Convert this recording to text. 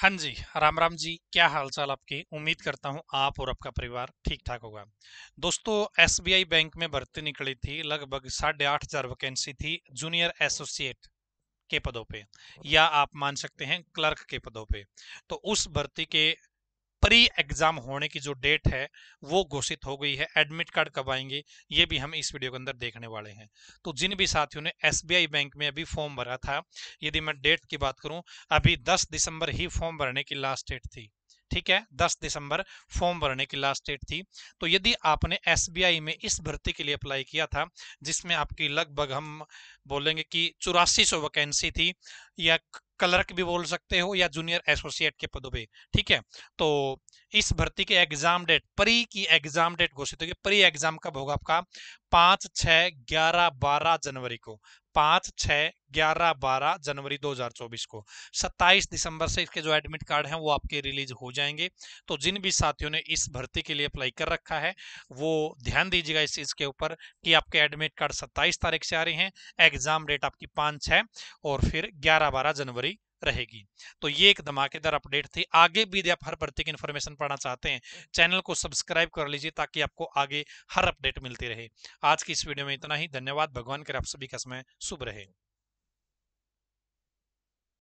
हाँ जी राम राम जी क्या हालचाल आपके उम्मीद करता हूँ आप और आपका परिवार ठीक ठाक होगा दोस्तों एसबीआई बैंक में भर्ती निकली थी लगभग साढ़े आठ हजार वैकेंसी थी जूनियर एसोसिएट के पदों पे या आप मान सकते हैं क्लर्क के पदों पे तो उस भर्ती के प्री एग्जाम होने की जो डेट है वो घोषित हो गई है एडमिट कार्ड कब आएंगे ये भी हम इस वीडियो के अंदर देखने वाले हैं तो जिन भी साथियों ने एसबीआई बैंक में अभी फॉर्म भरा था यदि मैं डेट की बात करूं अभी 10 दिसंबर ही फॉर्म भरने की लास्ट डेट थी ठीक है 10 दिसंबर फॉर्म भरने की लास्ट डेट थी तो यदि आपने एस में इस भर्ती के लिए अप्लाई किया था जिसमें आपकी लगभग हम बोलेंगे कि चौरासी वैकेंसी थी या क्लर्क भी बोल सकते हो या जूनियर एसोसिएट के पदों पे ठीक है तो इस भर्ती के एग्जाम डेट परी की एग्जाम डेट घोषित होगी परी एग्जाम कब होगा आपका पाँच छः ग्यारह बारह जनवरी को पाँच छ ग्यारह बारह जनवरी 2024 को 27 दिसंबर से इसके जो एडमिट कार्ड हैं वो आपके रिलीज हो जाएंगे तो जिन भी साथियों ने इस भर्ती के लिए अप्लाई कर रखा है वो ध्यान दीजिएगा इस चीज़ के ऊपर कि आपके एडमिट कार्ड 27 तारीख से आ रहे हैं एग्जाम डेट आपकी पाँच छः और फिर ग्यारह बारह जनवरी रहेगी तो ये एक धमाकेदार अपडेट थी आगे भी यदि आप हर भर्ती की इन्फॉर्मेशन पढ़ना चाहते हैं चैनल को सब्सक्राइब कर लीजिए ताकि आपको आगे हर अपडेट मिलती रहे आज की इस वीडियो में इतना ही धन्यवाद भगवान के आप सभी का समय शुभ रहे